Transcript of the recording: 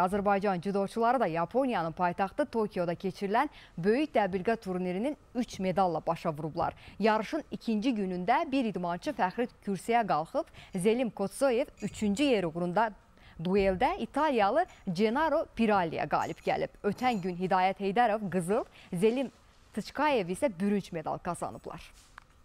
Azərbaycan cüdoçuları da Yaponiyanın paytaxtı Tokioda keçirilən böyük dəbilqə turnirinin 3 medalla başa vurublar. Yarışın ikinci günündə bir idmançı fəxri kürsüyə qalxıb, Zelim Kotsoyev 3-cü yer uğrunda dueldə İtaliyalı Gennaro Piralliyə qalib gəlib. Ötən gün Hidayət Heydərov qızıl, Zelim Tıçkayev isə bürünç medal qazanıblar.